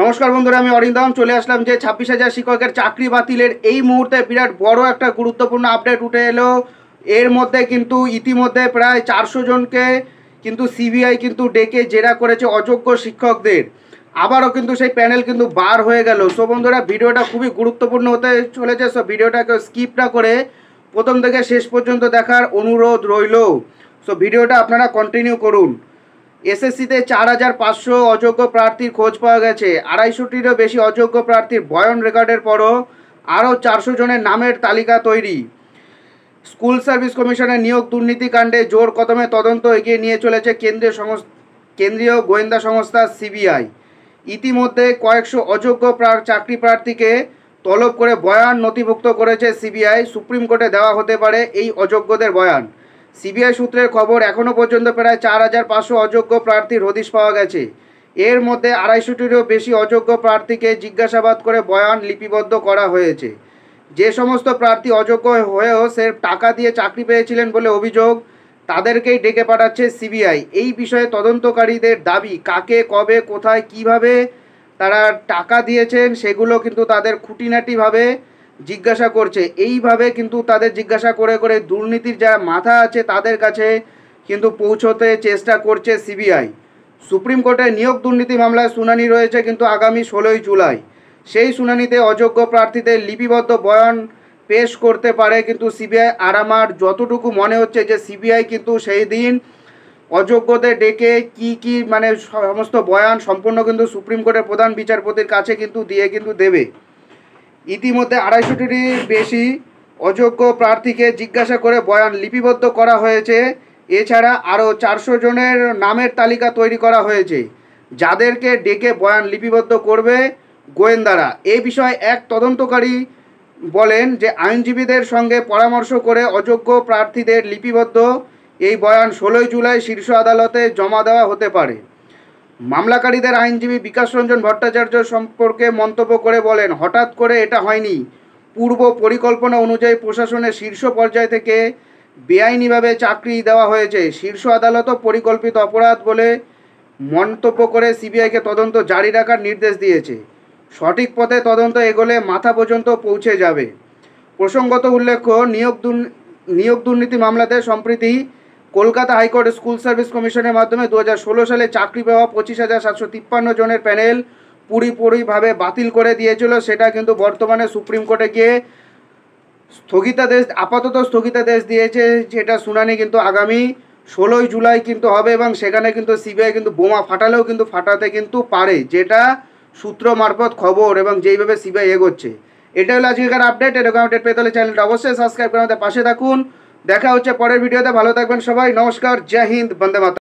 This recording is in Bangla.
নমস্কার বন্ধুরা আমি অরিন্দম চলে আসলাম যে ছাব্বিশ হাজার শিক্ষকের চাকরি বাতিলের এই মুহূর্তে বিরাট বড় একটা গুরুত্বপূর্ণ আপডেট উঠে এলো এর মধ্যে কিন্তু ইতিমধ্যে প্রায় চারশো জনকে কিন্তু সিবিআই কিন্তু ডেকে জেরা করেছে অযোগ্য শিক্ষকদের আবারও কিন্তু সেই প্যানেল কিন্তু বার হয়ে গেল সো বন্ধুরা ভিডিওটা খুবই গুরুত্বপূর্ণ হতে চলেছে সো ভিডিওটাকে স্কিপ না করে প্রথম থেকে শেষ পর্যন্ত দেখার অনুরোধ রইল সো ভিডিওটা আপনারা কন্টিনিউ করুন এসএসসিতে চার হাজার পাঁচশো অযোগ্য প্রার্থীর খোঁজ পাওয়া গেছে আড়াইশোটিরও বেশি অযোগ্য প্রার্থীর বয়ন রেকর্ডের পরও আরও চারশো জনের নামের তালিকা তৈরি স্কুল সার্ভিস কমিশনের নিয়োগ দুর্নীতিকাণ্ডে জোর কদমে তদন্ত এগিয়ে নিয়ে চলেছে কেন্দ্রীয় সংস কেন্দ্রীয় গোয়েন্দা সংস্থা সিবিআই ইতিমধ্যে কয়েকশো অযোগ্য চাকরি প্রার্থীকে তলব করে বয়ান নথিভুক্ত করেছে সিবিআই সুপ্রিম কোর্টে দেওয়া হতে পারে এই অযোগ্যদের বয়ান সিবিআই সূত্রের খবর এখনও পর্যন্ত প্রায় চার হাজার পাঁচশো অযোগ্য প্রার্থীর হদিশ পাওয়া গেছে এর মধ্যে আড়াইশোটিরও বেশি অযোগ্য প্রার্থীকে জিজ্ঞাসাবাদ করে বয়ান লিপিবদ্ধ করা হয়েছে যে সমস্ত প্রার্থী অযোগ্য হয়েও সে টাকা দিয়ে চাকরি পেয়েছিলেন বলে অভিযোগ তাদেরকেই ডেকে পাঠাচ্ছে সিবিআই এই বিষয়ে তদন্তকারীদের দাবি কাকে কবে কোথায় কিভাবে তারা টাকা দিয়েছেন সেগুলো কিন্তু তাদের খুঁটিনাটিভাবে জিজ্ঞাসা করছে এইভাবে কিন্তু তাদের জিজ্ঞাসা করে করে দুর্নীতির যা মাথা আছে তাদের কাছে কিন্তু পৌঁছতে চেষ্টা করছে সিবিআই সুপ্রিম কোর্টে নিয়োগ দুর্নীতি মামলায় শুনানি রয়েছে কিন্তু আগামী ষোলোই জুলাই সেই শুনানিতে অযোগ্য প্রার্থীদের লিপিবদ্ধ বয়ান পেশ করতে পারে কিন্তু সিবিআই আর আমার যতটুকু মনে হচ্ছে যে সিবিআই কিন্তু সেই দিন অযোগ্যদের ডেকে কি কি মানে সমস্ত বয়ান সম্পূর্ণ কিন্তু সুপ্রিম কোর্টের প্রধান বিচারপতির কাছে কিন্তু দিয়ে কিন্তু দেবে ইতিমধ্যে আড়াইশোটির বেশি অযোগ্য প্রার্থীকে জিজ্ঞাসা করে বয়ান লিপিবদ্ধ করা হয়েছে এছাড়া আরও চারশো জনের নামের তালিকা তৈরি করা হয়েছে যাদেরকে ডেকে বয়ান লিপিবদ্ধ করবে গোয়েন্দারা এ বিষয়ে এক তদন্তকারী বলেন যে আইনজীবীদের সঙ্গে পরামর্শ করে অযোগ্য প্রার্থীদের লিপিবদ্ধ এই বয়ান ষোলোই জুলাই শীর্ষ আদালতে জমা দেওয়া হতে পারে মামলাকারীদের আইনজীবী বিকাশ রঞ্জন ভট্টাচার্য সম্পর্কে মন্তব্য করে বলেন হঠাৎ করে এটা হয়নি পূর্ব পরিকল্পনা অনুযায়ী প্রশাসনের শীর্ষ পর্যায় থেকে বেআইনিভাবে চাকরি দেওয়া হয়েছে শীর্ষ আদালতও পরিকল্পিত অপরাধ বলে মন্তব্য করে সিবিআইকে তদন্ত জারি রাখার নির্দেশ দিয়েছে সঠিক পথে তদন্ত এগোলে মাথা পর্যন্ত পৌঁছে যাবে প্রসঙ্গত উল্লেখ্য নিয়োগ দুর্নীতি মামলাতে সম্প্রতি কলকাতা হাইকোর্ট স্কুল সার্ভিস কমিশনের মাধ্যমে দু সালে চাকরি পাওয়া পঁচিশ হাজার সাতশো তিপ্পান্ন জনের প্যানেল পুরিপুরিভাবে বাতিল করে দিয়েছিল সেটা কিন্তু বর্তমানে সুপ্রিম কোর্টে গিয়ে স্থগিতাদেশ আপাতত স্থগিতাদেশ দিয়েছে যেটা শুনানি কিন্তু আগামী ষোলোই জুলাই কিন্তু হবে এবং সেখানে কিন্তু সিবিআই কিন্তু বোমা ফাটালেও কিন্তু ফাটাতে কিন্তু পারে যেটা সূত্র মারফত খবর এবং যেইভাবে সিবিআই এগোচ্ছে এটা হলো আজকের আপডেট এরকম আপডেট পেতে হলে চ্যানেলটা অবশ্যই সাবস্ক্রাইব করে আমাদের পাশে থাকুন দেখা হচ্ছে পরের ভিডিওতে ভালো থাকবেন সবাই নমস্কার জয় হিন্দ বন্দে মাতা